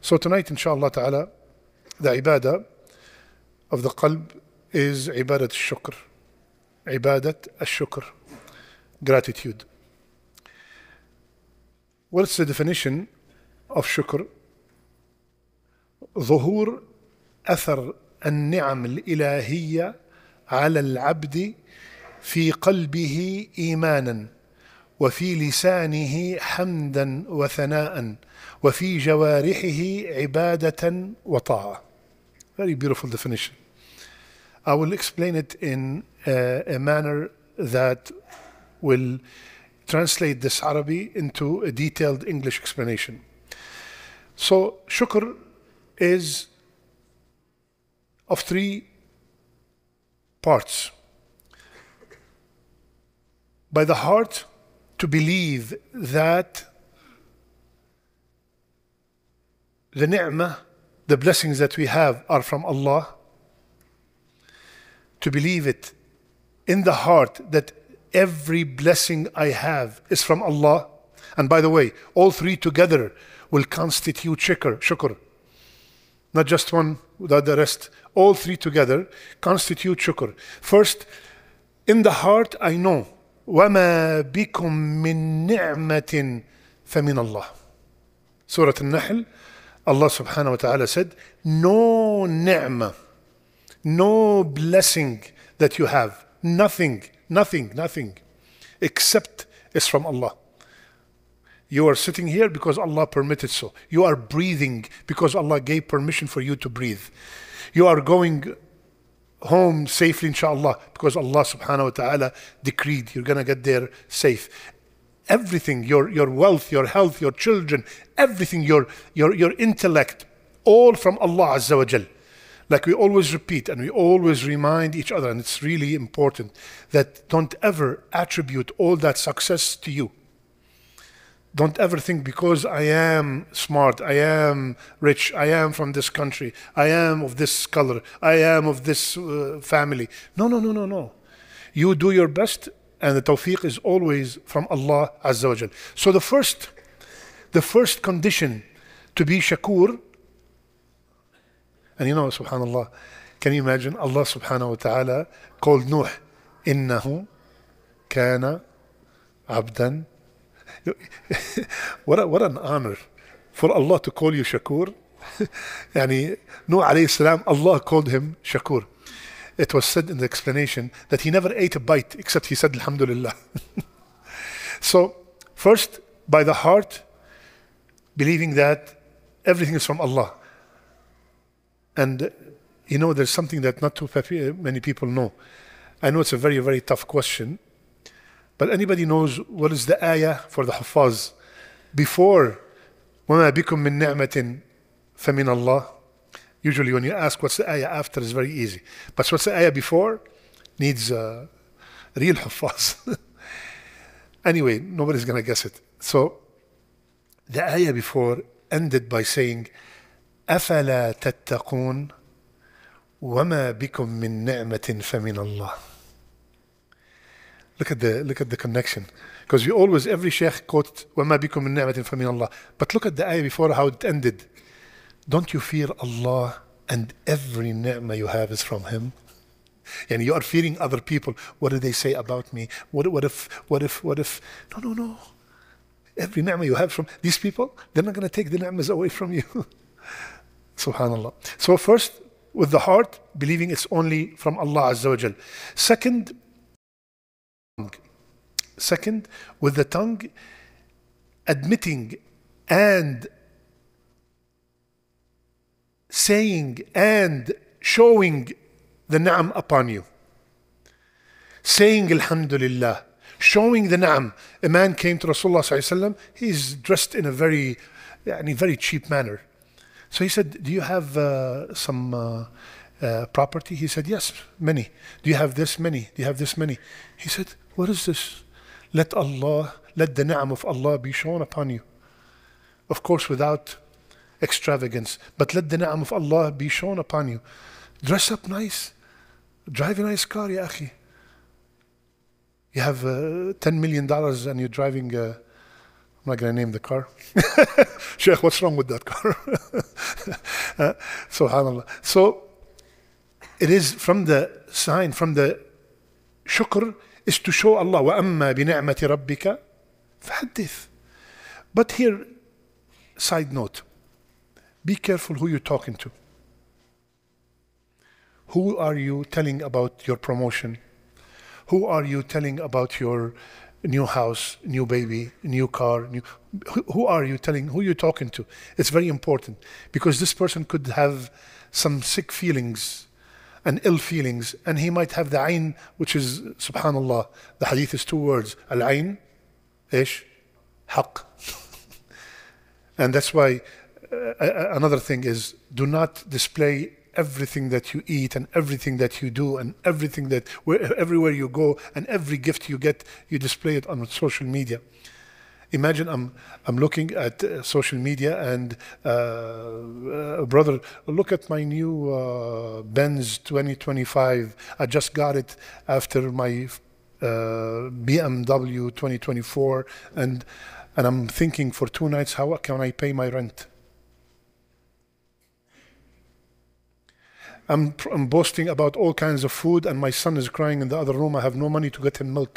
So tonight, inshallah ta'ala, the ibadah of the qalb is ibadat shukr. Ibadat al shukr Gratitude. What's the definition of shukr? ظهور أثر النعم الإلهية على العبد في قلبه إيمانا وفي لسانه حمدا وثناء وفي جوارحه عبادة وطاعة Very beautiful definition. I will explain it in uh, a manner that will translate this Arabic into a detailed English explanation. So, shukr is of three parts by the heart, to believe that the ni'mah, the blessings that we have, are from Allah, to believe it in the heart that every blessing I have is from Allah. And by the way, all three together will constitute shukr, shukr. Not just one without the rest. All three together constitute shukr. First, in the heart, I know وما بكم من نعمة فمن الله سورة النحل Allah subhanahu wa ta'ala said, No نعمة no blessing that you have, nothing, nothing, nothing, except is from Allah. You are sitting here because Allah permitted so. You are breathing because Allah gave permission for you to breathe. You are going home safely, inshallah, because Allah subhanahu wa ta'ala decreed you're going to get there safe. Everything, your, your wealth, your health, your children, everything, your, your, your intellect, all from Allah Azza wa Jal. Like we always repeat and we always remind each other, and it's really important that don't ever attribute all that success to you don't ever think because I am smart, I am rich, I am from this country, I am of this color, I am of this uh, family. No, no, no, no, no. You do your best, and the tawfiq is always from Allah Azza wa Jal. So the first, the first condition to be shakur, and you know, subhanAllah, can you imagine Allah subhanahu wa ta'ala called Nuh, إنه kana, abdan. what, a, what an honor for Allah to call you Shakur. يعني Noah alayhi salam, Allah called him Shakur. It was said in the explanation that he never ate a bite except he said Alhamdulillah. so, first, by the heart, believing that everything is from Allah. And you know, there's something that not too many people know. I know it's a very, very tough question, but anybody knows what is the ayah for the Hafaz before وَمَا بِكُم مِّن نِعْمَةٍ فَمِنَ اللَّهِ Usually when you ask what's the ayah after, it's very easy. But what's the ayah before needs a uh, real Huffaz. anyway, nobody's going to guess it. So the ayah before ended by saying أَفَلَا تَتَّقُونَ وَمَا بِكُم مِّن نِعْمَةٍ فَمِنَ اللَّهِ Look at the look at the connection, because we always every sheikh quoted "Wama become a ni'matin from Allah," but look at the ayah before how it ended. Don't you fear Allah, and every ni'mah you have is from Him? And you are fearing other people. What do they say about me? What, what if? What if? What if? No, no, no. Every ni'mah you have from these people, they're not going to take the ni'mahs away from you. Subhanallah. So first, with the heart, believing it's only from Allah Azza wa Second, Second, with the tongue, admitting and saying and showing the na'am upon you. Saying Alhamdulillah, showing the na'am. A man came to Rasulullah, he's dressed in a very, in a very cheap manner. So he said, Do you have uh, some. Uh, uh, property? He said, Yes, many. Do you have this many? Do you have this many? He said, What is this? Let Allah, let the na'am of Allah be shown upon you. Of course, without extravagance, but let the na'am of Allah be shown upon you. Dress up nice, drive a nice car, ya akhi. You have uh, $10 million and you're driving a uh, I'm not going to name the car. Sheikh, what's wrong with that car? uh, SubhanAllah. So it is from the sign, from the shukr, is to show Allah, وَأَمَّا بِنِعْمَةِ رَبِّكَ فَحَدِّث But here, side note, be careful who you're talking to. Who are you telling about your promotion? Who are you telling about your new house, new baby, new car? New, who, who are you telling? Who are you talking to? It's very important because this person could have some sick feelings and ill feelings. And he might have the ayn, which is, subhanAllah, the hadith is two words al ayn, ish, haq. and that's why uh, uh, another thing is do not display everything that you eat and everything that you do and everything that where, everywhere you go and every gift you get, you display it on social media imagine I'm, I'm looking at uh, social media and uh, uh brother, look at my new uh, Benz 2025. I just got it after my uh, BMW 2024, and and I'm thinking for two nights, how can I pay my rent? I'm, I'm boasting about all kinds of food, and my son is crying in the other room. I have no money to get him milk.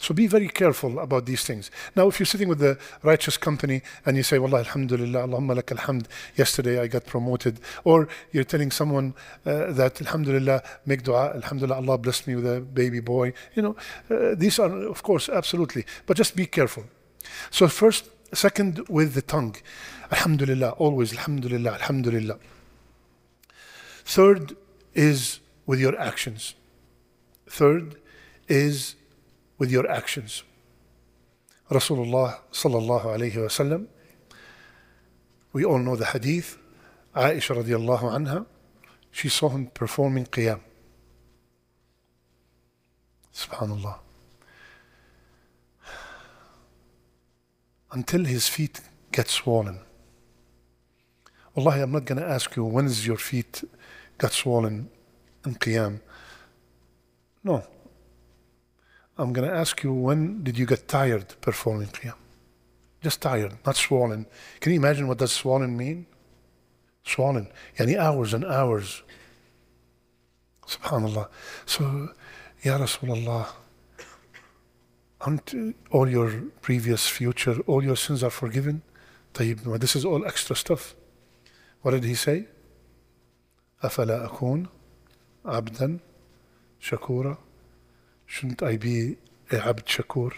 So be very careful about these things. Now, if you're sitting with the righteous company and you say, Wallah, Alhamdulillah, Allahumma lak alhamd, yesterday I got promoted, or you're telling someone uh, that, Alhamdulillah, make dua, Alhamdulillah, Allah bless me with a baby boy. You know, uh, these are, of course, absolutely, but just be careful. So, first, second, with the tongue, Alhamdulillah, always, Alhamdulillah, Alhamdulillah. Third is with your actions. Third is with your actions. Rasulullah sallallahu alayhi wasallam. We all know the hadith. Aisha radiallahu anha, she saw him performing qiyam. Subhanallah. Until his feet get swollen. Wallahi, I'm not going to ask you when is your feet got swollen in qiyam. No, I'm going to ask you, when did you get tired performing Qiyam? Just tired, not swollen. Can you imagine what does swollen mean? Swollen, yani hours and hours. Subhanallah. So, Ya Rasulullah, aren't all your previous, future, all your sins are forgiven? this is all extra stuff. What did he say? أفلا أكون عبدا شكورا Shouldn't I be a abd shakur?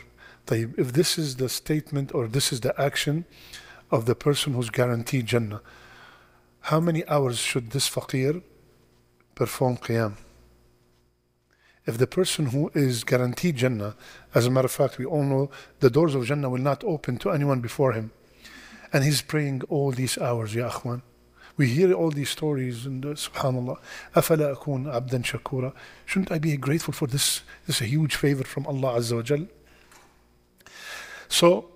if this is the statement or this is the action of the person who's guaranteed Jannah, how many hours should this fakir perform qiyam? If the person who is guaranteed Jannah, as a matter of fact, we all know the doors of Jannah will not open to anyone before him. And he's praying all these hours, Ya Akhwan. We hear all these stories and uh, subhanAllah. أَفَلَا أَكُونَ عَبْدًا شَكُورًا Shouldn't I be grateful for this? This is a huge favor from Allah Azza wa Jal. So,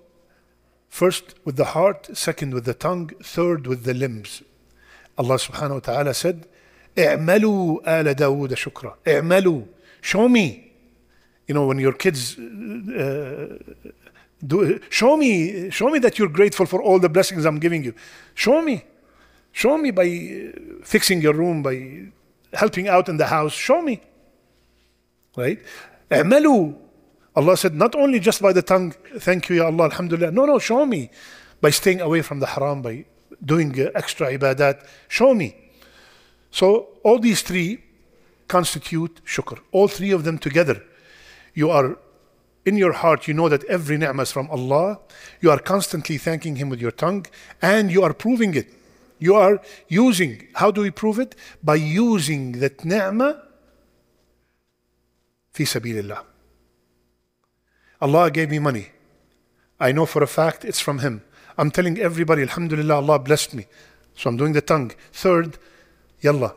first with the heart, second with the tongue, third with the limbs. Allah subhanahu wa ta'ala said, اعملوا آل داود شكرا اعملوا show me you know when your kids uh, uh, do, show me show me that you're grateful for all the blessings I'm giving you show me Show me by uh, fixing your room, by helping out in the house. Show me. Right? Amalu. Allah said, not only just by the tongue, thank you, Ya Allah, Alhamdulillah. No, no, show me. By staying away from the haram, by doing uh, extra ibadat. Show me. So, all these three constitute shukr. All three of them together. You are in your heart, you know that every ni'mah is from Allah. You are constantly thanking Him with your tongue and you are proving it. You are using, how do we prove it? By using that ni'mah fi sabilillah. Allah gave me money. I know for a fact it's from Him. I'm telling everybody, Alhamdulillah, Allah blessed me. So I'm doing the tongue. Third, yalla,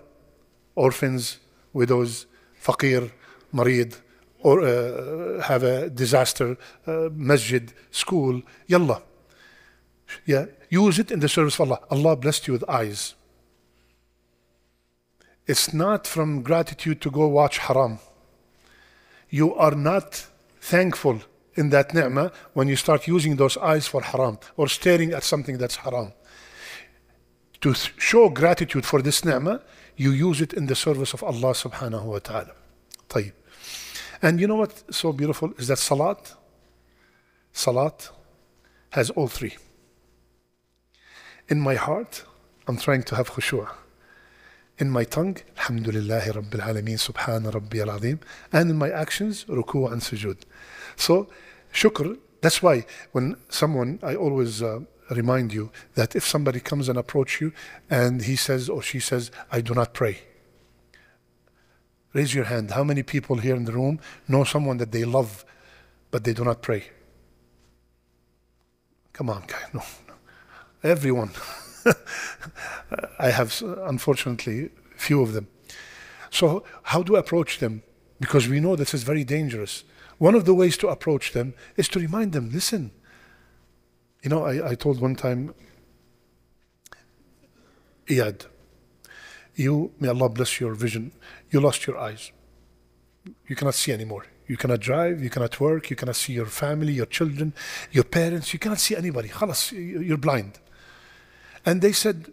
orphans, widows, faqir, marid, or uh, have a disaster, uh, masjid, school, yalla. Yeah, use it in the service of Allah. Allah blessed you with eyes. It's not from gratitude to go watch haram. You are not thankful in that ni'mah when you start using those eyes for haram or staring at something that's haram. To show gratitude for this ni'mah, you use it in the service of Allah subhanahu wa ta'ala. طيب. And you know what's so beautiful is that salat, salat has all three. In my heart, I'm trying to have khushua. In my tongue, Alhamdulillahi Rabbil Alameen, Subhana Rabbi Al Azim. And in my actions, ruku and sujud. So, shukr, that's why when someone, I always uh, remind you that if somebody comes and approach you and he says or she says, I do not pray. Raise your hand. How many people here in the room know someone that they love, but they do not pray? Come on, guy. No, everyone. I have, unfortunately, few of them. So, how do I approach them? Because we know this is very dangerous. One of the ways to approach them is to remind them listen, you know, I, I told one time, Iyad, you, may Allah bless your vision, you lost your eyes. You cannot see anymore. You cannot drive, you cannot work, you cannot see your family, your children, your parents, you cannot see anybody. Khalas, you're blind. And they said,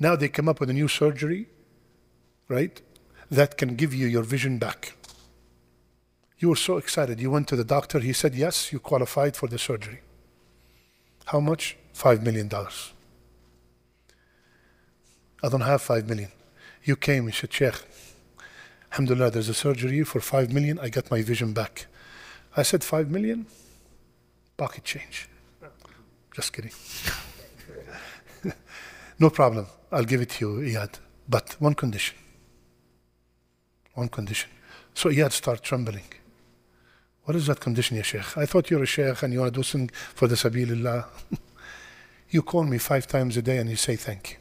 now they come up with a new surgery, right, that can give you your vision back. You were so excited. You went to the doctor. He said, yes, you qualified for the surgery. How much? $5 million. I don't have $5 You came, you said, Sheikh, Alhamdulillah, there's a surgery for $5 I got my vision back. I said, $5 Pocket change. Just kidding. no problem. I'll give it to you, Iyad. But one condition. One condition. So Iyad started trembling. What is that condition, Ya Sheikh? I thought you're a Sheikh and you are doing for the Sabilillah. you call me five times a day and you say thank you.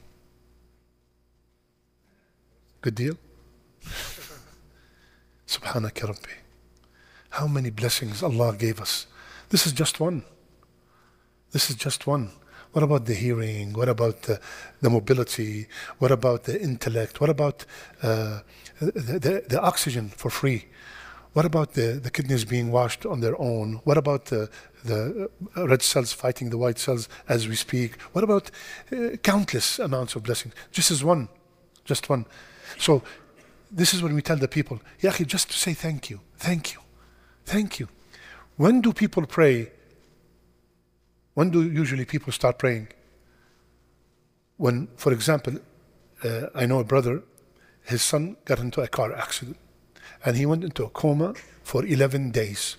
Good deal? Subhanaka Rabbi. How many blessings Allah gave us. This is just one. This is just one. What about the hearing? What about the, uh, the mobility? What about the intellect? What about uh, the, the, the, oxygen for free? What about the, the kidneys being washed on their own? What about the, the uh, red cells fighting the white cells as we speak? What about uh, countless amounts of blessings? Just as one, just one. So this is when we tell the people, Yahi, just to say thank you, thank you, thank you. When do people pray when do usually people start praying? When, for example, uh, I know a brother, his son got into a car accident and he went into a coma for 11 days.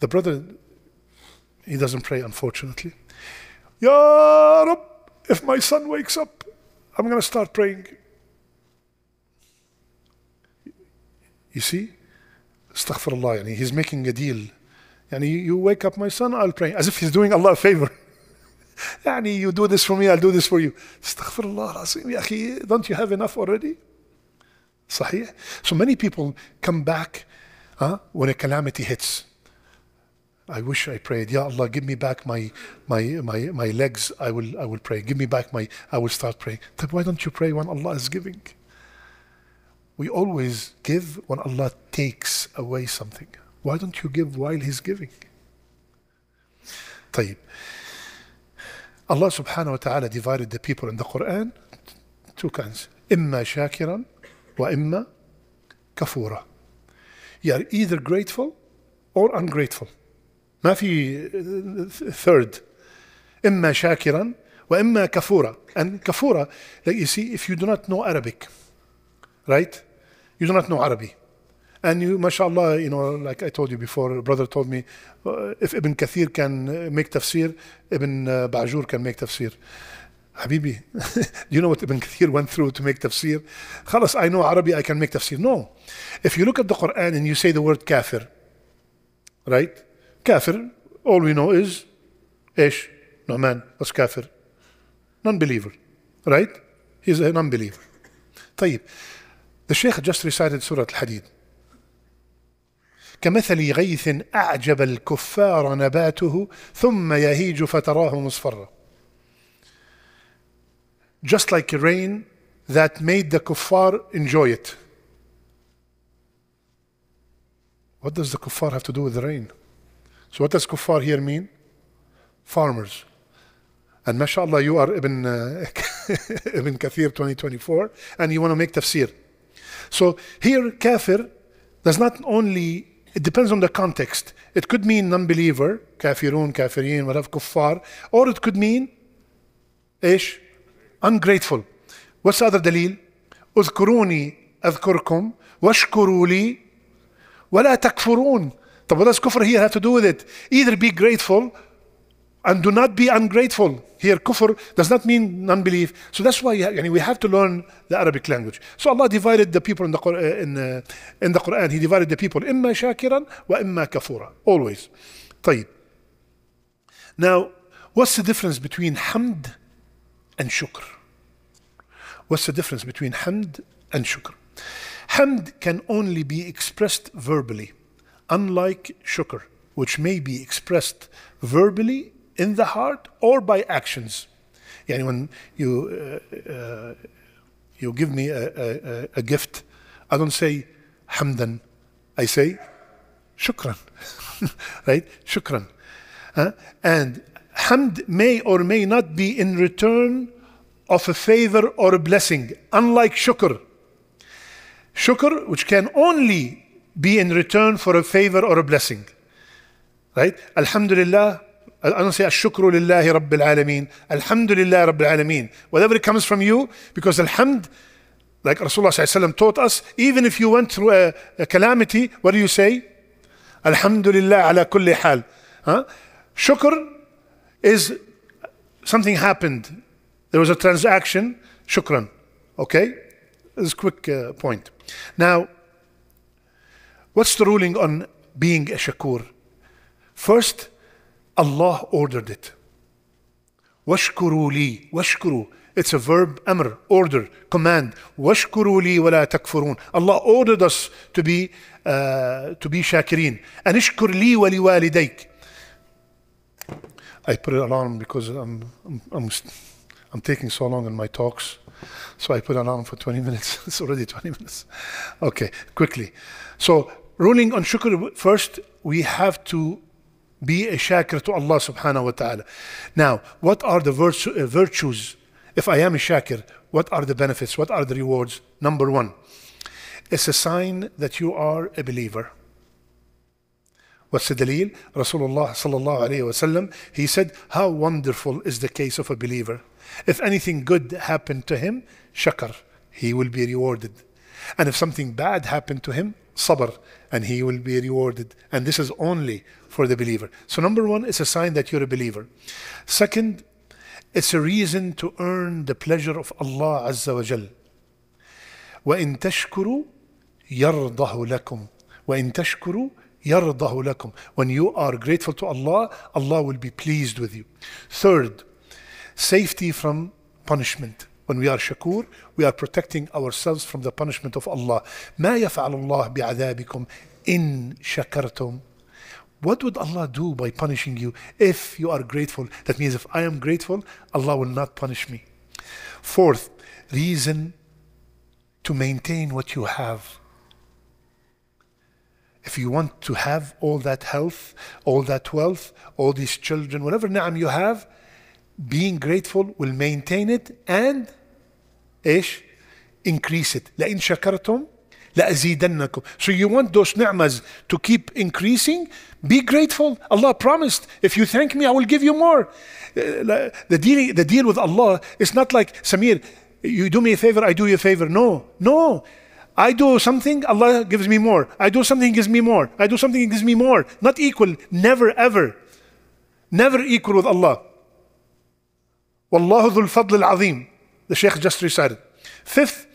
The brother, he doesn't pray, unfortunately. Ya Rab, if my son wakes up, I'm going to start praying. You see? Astaghfirullah, he's making a deal and you, wake up my son, I'll pray. As if he's doing Allah a favor. And you do this for me, I'll do this for you. do don't you have enough already? صحيح? So many people come back huh, when a calamity hits. I wish I prayed, Ya Allah, give me back my, my, my, my legs, I will, I will pray. Give me back my, I will start praying. But why don't you pray when Allah is giving? We always give when Allah takes away something. Why don't you give while he's giving? طيب. Allah subhanahu wa ta'ala divided the people in the Quran two kinds. إما شاكرا وإما كفورا. You are either grateful or ungrateful. ما في third. إما شاكرا وإما كفورا. And kafura, like you see, if you do not know Arabic, right? You do not know Arabic. And you, mashallah, you know, like I told you before, brother told me, uh, if Ibn Kathir can uh, make tafsir, Ibn uh, Bajur can make tafsir. Habibi, do you know what Ibn Kathir went through to make tafsir? Khalas, I know Arabic, I can make tafsir. No. If you look at the Quran and you say the word kafir, right? Kafir, all we know is ish, no man, that's kafir. Non believer, right? He's an unbeliever. طيب. The Shaykh just recited Surah Al Hadid. كمثل غيث أعجب الكفار نباته ثم يهيج فتراه مصفرا Just like rain that made the kuffar enjoy it. What does the kuffar have to do with the rain? So what does kuffar here mean? Farmers. And mashallah, you are Ibn, uh, Ibn Kathir 2024 and you want to make tafsir. So here kafir does not only it depends on the context. It could mean non-believer, kafirun, kafirin, whatever, kuffar, or it could mean ايش؟ Ungrateful. What's the other dalil? اذكروني اذكركم واشكروا لي ولا تكفرون. طب what does كفر here have to do with it? Either be grateful and do not be ungrateful. Here, kufr does not mean unbelief. So that's why you we have to learn the Arabic language. So Allah divided the people in the, uh, in, uh, in the Quran. He divided the people إما شاكرا وإما كفورا. Always. طيب. Now, what's the difference between hamd and shukr? What's the difference between hamd and shukr? Hamd can only be expressed verbally, unlike shukr, which may be expressed verbally in the heart or by actions. Yani when you, uh, uh, you give me a, a, a, gift, I don't say hamdan, I say shukran, right? Shukran. Huh? and hamd may or may not be in return of a favor or a blessing, unlike shukr. Shukr, which can only be in return for a favor or a blessing. Right? Alhamdulillah, i don't say ashukru lillahi rabbil alameen. Alhamdulillah rabbil alameen. Whatever it comes from you, because alhamd, like Rasulullah taught us, even if you went through a, a calamity, what do you say? Alhamdulillah ala kulli hal. Huh? Shukr is something happened. There was a transaction. Shukran. Okay? This is a quick uh, point. Now, what's the ruling on being a shakur? First, Allah ordered it. Washkuru li, washkuru. It's a verb, amr, order, command. Washkuru li wa takfurun. Allah ordered us to be uh, to be shakirin. And ishkur li wa liwalidayk. I put an alarm because I'm, I'm, I'm, I'm taking so long in my talks. So I put an alarm for 20 minutes. it's already 20 minutes. Okay, quickly. So ruling on shukr first, we have to be a shakir to Allah subhanahu wa ta'ala. Now, what are the virtu- uh, virtues? If I am a shakir, what are the benefits? What are the rewards? Number one, it's a sign that you are a believer. What's the dalil? Rasulullah sallallahu alayhi wasallam, he said, how wonderful is the case of a believer. If anything good happened to him, shakar, he will be rewarded. And if something bad happened to him, sabr, and he will be rewarded. And this is only for the believer. So, number one, it's a sign that you're a believer. Second, it's a reason to earn the pleasure of Allah Azza wa Jal. وَإِن تَشْكُرُوا يَرْضَهُ لَكُمْ وَإِن تَشْكُرُوا يَرْضَهُ لَكُمْ When you are grateful to Allah, Allah will be pleased with you. Third, safety from punishment when we are shakur, we are protecting ourselves from the punishment of Allah. ما يفعل الله بعذابكم إن شكرتم what would Allah do by punishing you if you are grateful? That means if I am grateful, Allah will not punish me. Fourth, reason to maintain what you have. If you want to have all that health, all that wealth, all these children, whatever na'am you have, being grateful will maintain it and ايش increase it لئن شكرتم لأزيدنكم so you want those ni'mas to keep increasing be grateful Allah promised if you thank me I will give you more uh, the deal, the deal with Allah is not like Samir you do me a favor I do you a favor no no I do something, Allah gives me more. I do something, He gives me more. I do something, He gives me more. Not equal, never ever. Never equal with Allah. Wallahu dhul fadl al azim the Sheikh just recited. Fifth,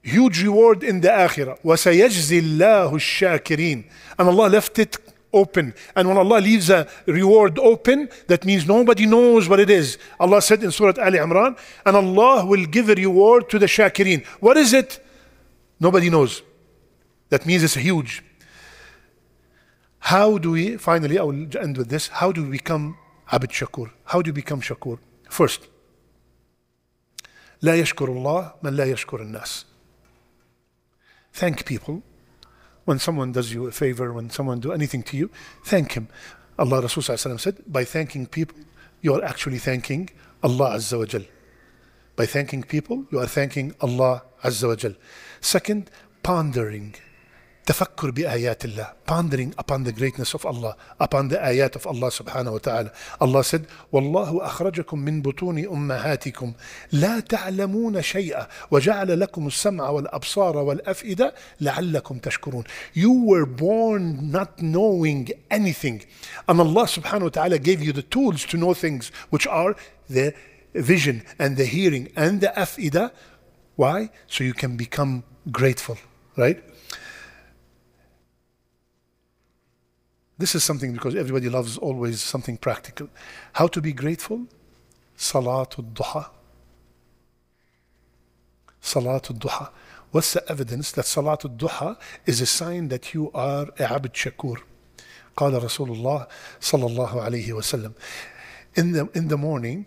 huge reward in the akhirah. وَسَيَجْزِي اللَّهُ الشَّاكِرِينَ And Allah left it open. And when Allah leaves a reward open, that means nobody knows what it is. Allah said in Surah Ali Imran, and Allah will give a reward to the shakirin. What is it? Nobody knows. That means it's huge. How do we, finally, I will end with this, how do we become Abid Shakur? How do you become Shakur? First, لا يشكر الله من لا يشكر الناس. Thank people. When someone does you a favor, when someone do anything to you, thank him. Allah Rasul said, by thanking people, you are actually thanking Allah Azza wa Jal. By thanking people, you are thanking Allah Azza wa Jal. Second, pondering تفكر بآيات الله pondering upon the greatness of Allah upon the آيات of Allah سبحانه وتعالى Allah said والله أخرجكم من بطون أمهاتكم لا تعلمون شيئا وجعل لكم السمع والأبصار والأفئدة لعلكم تشكرون you were born not knowing anything and Allah سبحانه وتعالى gave you the tools to know things which are the vision and the hearing and the أفئدة why so you can become grateful right This is something because everybody loves always something practical. How to be grateful? Salatul Duha. Salatul Duha. What's the evidence that Salatul Duha is a sign that you are a Abd Shakur? قال Rasulullah sallallahu صلى الله In the, in the morning,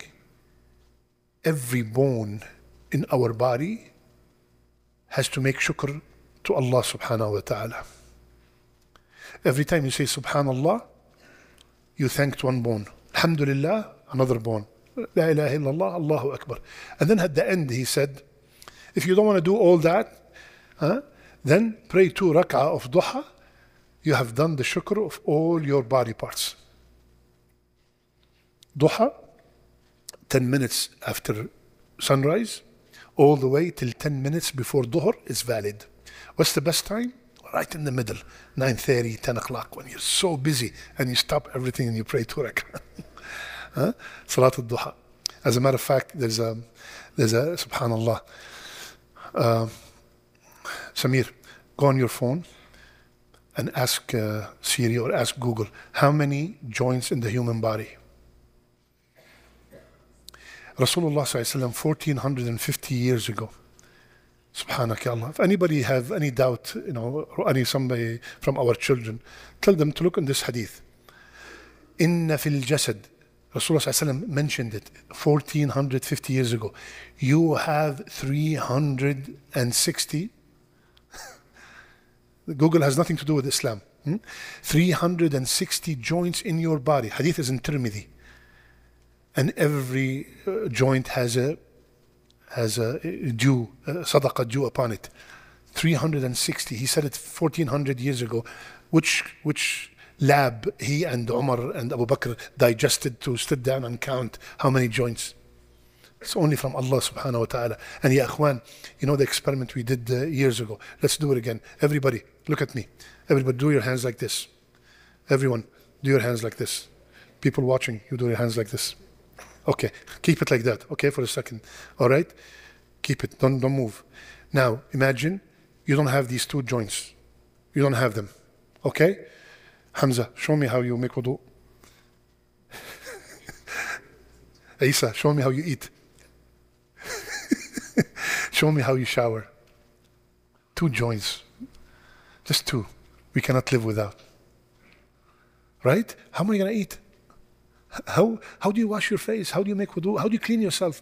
every bone in our body has to make shukr to Allah subhanahu wa ta'ala. Every time you say Subhanallah, you thanked one bone. Alhamdulillah, another bone. La ilaha illallah, Allahu Akbar. And then at the end he said, if you don't want to do all that, huh, then pray two rak'ah of duha. You have done the shukr of all your body parts. Duha, 10 minutes after sunrise, all the way till 10 minutes before duhr is valid. What's the best time? right in the middle, 9.30, 10 o'clock, when you're so busy and you stop everything and you pray two rak'ah. Salat al-Duha. As a matter of fact, there's a, there's a subhanallah, uh, Samir, go on your phone and ask uh, Siri or ask Google, how many joints in the human body? Rasulullah 1450 years ago, Subhanak, Allah. If anybody have any doubt, you know, or any somebody from our children, tell them to look in this hadith. Inna fil jasad. Rasulullah mentioned it 1450 years ago. You have 360. Google has nothing to do with Islam. Hmm? 360 joints in your body. Hadith is in Tirmidhi. And every uh, joint has a as a Jew, uh, Jew, upon it. 360, he said it 1400 years ago, which, which lab he and Umar and Abu Bakr digested to sit down and count how many joints. It's only from Allah subhanahu wa ta'ala. And ya akhwan, you know the experiment we did uh, years ago. Let's do it again. Everybody, look at me. Everybody, do your hands like this. Everyone, do your hands like this. People watching, you do your hands like this. Okay, keep it like that, okay, for a second. All right? Keep it, don't, don't move. Now, imagine you don't have these two joints. You don't have them, okay? Hamza, show me how you make wudu. Isa, show me how you eat. show me how you shower. Two joints, just two. We cannot live without. Right? How am I going to eat? How, how do you wash your face? How do you make wudu? How do you clean yourself?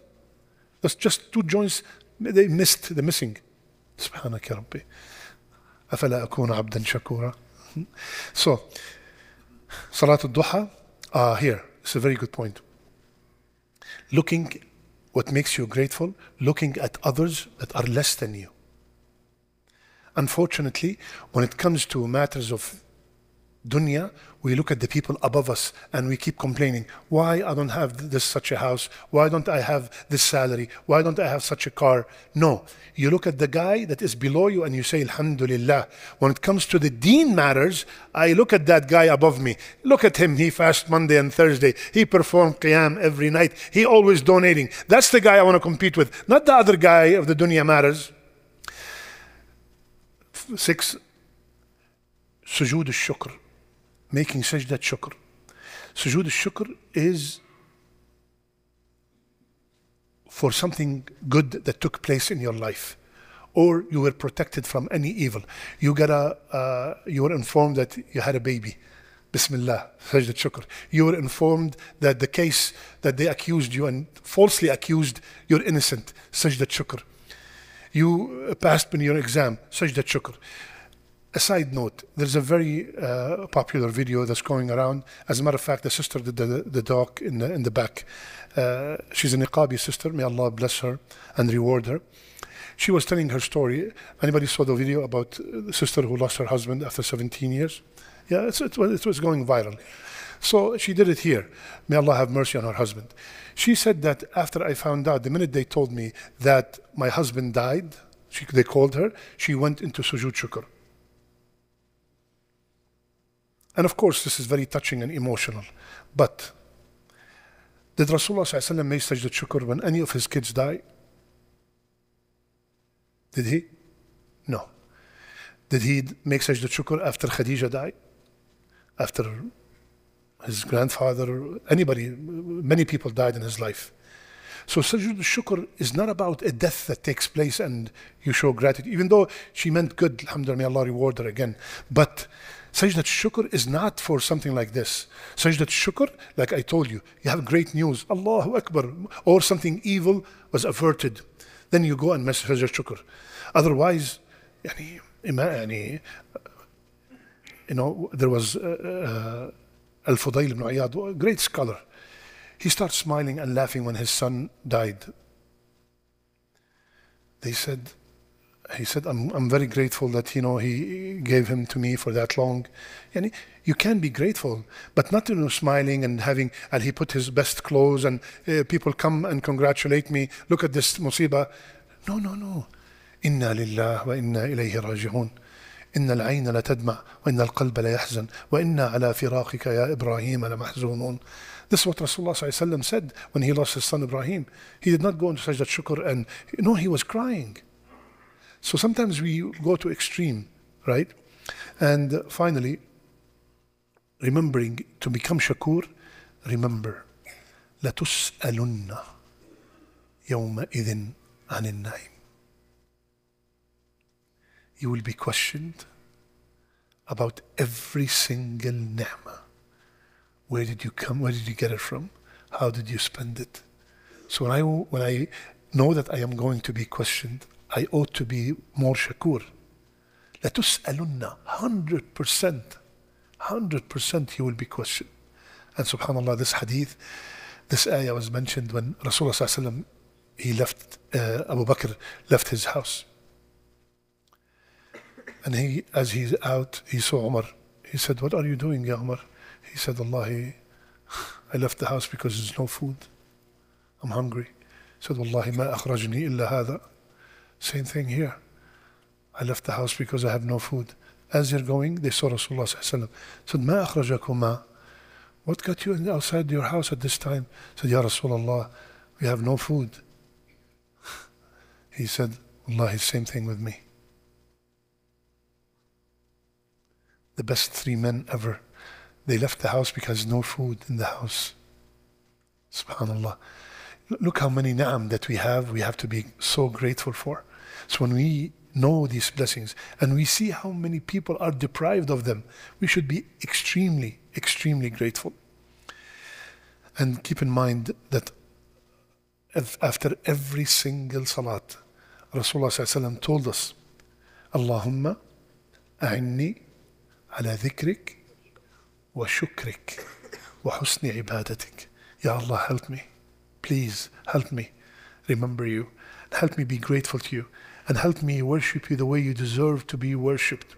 That's just two joints. They missed, the missing. Hmm? So, Salat al-Duha, uh, here, it's a very good point. Looking what makes you grateful, looking at others that are less than you. Unfortunately, when it comes to matters of dunya, we look at the people above us and we keep complaining, why I don't have this such a house? Why don't I have this salary? Why don't I have such a car? No. You look at the guy that is below you and you say, Alhamdulillah. When it comes to the deen matters, I look at that guy above me. Look at him. He fasts Monday and Thursday. He performed qiyam every night. He always donating. That's the guy I want to compete with, not the other guy of the dunya matters. Six, sujood al-shukr making sajda shukr. Sujood shukr is for something good that took place in your life or you were protected from any evil. You got a, uh, you were informed that you had a baby. Bismillah, sajda shukr. You were informed that the case that they accused you and falsely accused, you're innocent. Sajda shukr. You uh, passed in your exam. Sajda shukr a side note, there's a very uh, popular video that's going around. As a matter of fact, the sister did the, the doc in the, in the back. Uh, she's an Iqabi sister. May Allah bless her and reward her. She was telling her story. Anybody saw the video about the sister who lost her husband after 17 years? Yeah, it, it was going viral. So she did it here. May Allah have mercy on her husband. She said that after I found out, the minute they told me that my husband died, she, they called her, she went into sujud shukr. And of course, this is very touching and emotional. But did Rasulullah make sajda shukr when any of his kids die? Did he? No. Did he make sajda shukr after Khadija died? After his grandfather, anybody, many people died in his life. So sajda shukr is not about a death that takes place and you show gratitude, even though she meant good, alhamdulillah, may Allah reward her again. But such that shukr is not for something like this. Such that shukr, like I told you, you have great news, Allahu Akbar, or something evil was averted. Then you go and message your shukr. Otherwise, يعني, you know, there was uh, uh, Al-Fudayl ibn Ayyad, a great scholar. He starts smiling and laughing when his son died. They said, he said, I'm, I'm very grateful that, you know, he gave him to me for that long. And he, you can be grateful, but not, you know, smiling and having, and he put his best clothes and uh, people come and congratulate me. Look at this musiba. No, no, no. إنا wa وإنا إليه راجعون إن العين لتدمع وإن القلب ليحزن وإنا على فراقك يا إبراهيم لمحزونون This is what Rasulullah said when he lost his son Ibrahim. He did not go into sajdat shukr and, no, he was crying. So sometimes we go to extreme, right? And finally, remembering to become shakur, remember, لَتُسْأَلُنَّ يَوْمَئِذٍ عَنِ النَّعِيمِ You will be questioned about every single ni'mah. Where did you come? Where did you get it from? How did you spend it? So when I, when I know that I am going to be questioned, I ought to be more shakur. alunna, 100%. 100% he will be questioned. And subhanAllah, this hadith, this ayah was mentioned when Rasulullah he left, uh, Abu Bakr left his house. And he, as he's out, he saw Umar. He said, what are you doing, Ya Umar? He said, Allah, I left the house because there's no food. I'm hungry. He said, Wallahi, ma akhrajni illa hada. Same thing here. I left the house because I have no food. As they're going, they saw Rasulullah said, Ma akhrajakuma? What got you outside your house at this time? Said, Ya Rasulullah, we have no food. he said, Wallahi, same thing with me. The best three men ever. They left the house because no food in the house. Subhanallah. Look how many naam that we have, we have to be so grateful for. So when we know these blessings and we see how many people are deprived of them, we should be extremely, extremely grateful. And keep in mind that after every single salat, Rasulullah told us, Allahumma أعني wa ذكرك wa husni ibadatik." Ya Allah, help me please help me remember you. Help me be grateful to you. And help me worship you the way you deserve to be worshipped.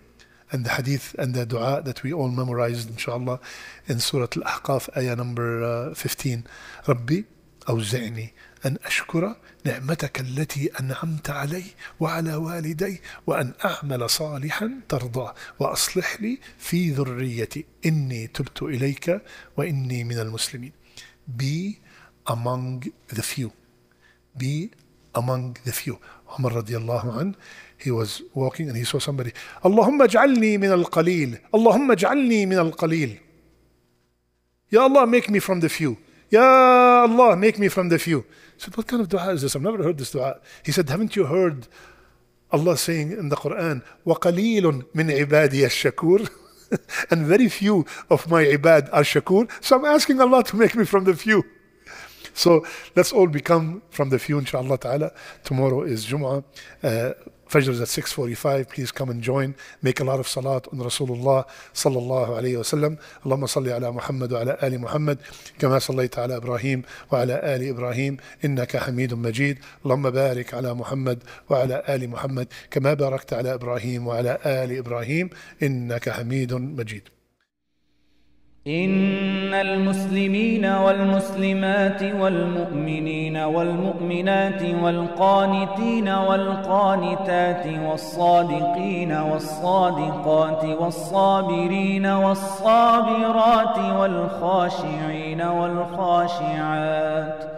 And the hadith and the dua that we all memorized, inshallah, in Surah Al Ahqaf, ayah number uh, 15. Rabbi, أوزعني أن أشكر نعمتك التي أنعمت علي وعلى والدي وأن أعمل صالحا ترضى وأصلح لي في ذريتي إني تبت إليك وإني من المسلمين. Be among the few. Be among the few. Umar radiallahu an, he was walking and he saw somebody, Allahumma ja'alni min al-qalil, Allahumma ja'alni min al-qalil. Ya Allah, make me from the few. Ya Allah, make me from the few. He said, what kind of dua is this? I've never heard this dua. He said, haven't you heard Allah saying in the Quran, وَقَلِيلٌ مِنْ عِبَادِيَ الشَّكُورِ and very few of my ibad are shakur. So I'm asking Allah to make me from the few. So let's all become from the few, inshallah ta'ala. Tomorrow is Jum'ah. Uh, Fajr is at 6.45. Please come and join. Make a lot of salat on Rasulullah sallallahu alayhi wa sallam. Allahumma salli ala Muhammad wa ala ali Muhammad. Kama sallayta ala Ibrahim wa ala ali Ibrahim. Inna ka hamidun majid. Allahumma barik ala Muhammad wa ala ali Muhammad. Kama barakta ala Ibrahim wa ala ali Ibrahim. Inna ka hamidun majid. إن المسلمين والمسلمات والمؤمنين والمؤمنات والقانتين والقانتات والصادقين والصادقات والصابرين والصابرات والخاشعين والخاشعات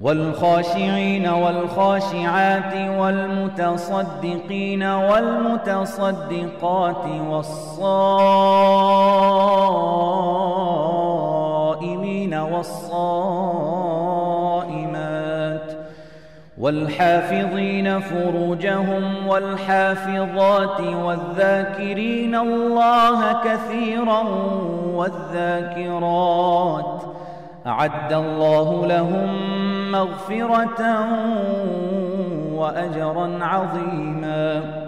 والخاشعين والخاشعات والمتصدقين والمتصدقات والصائمين والصائمات والحافظين فروجهم والحافظات والذاكرين الله كثيرا والذاكرات أعد الله لهم مغفرة وأجرا عظيماً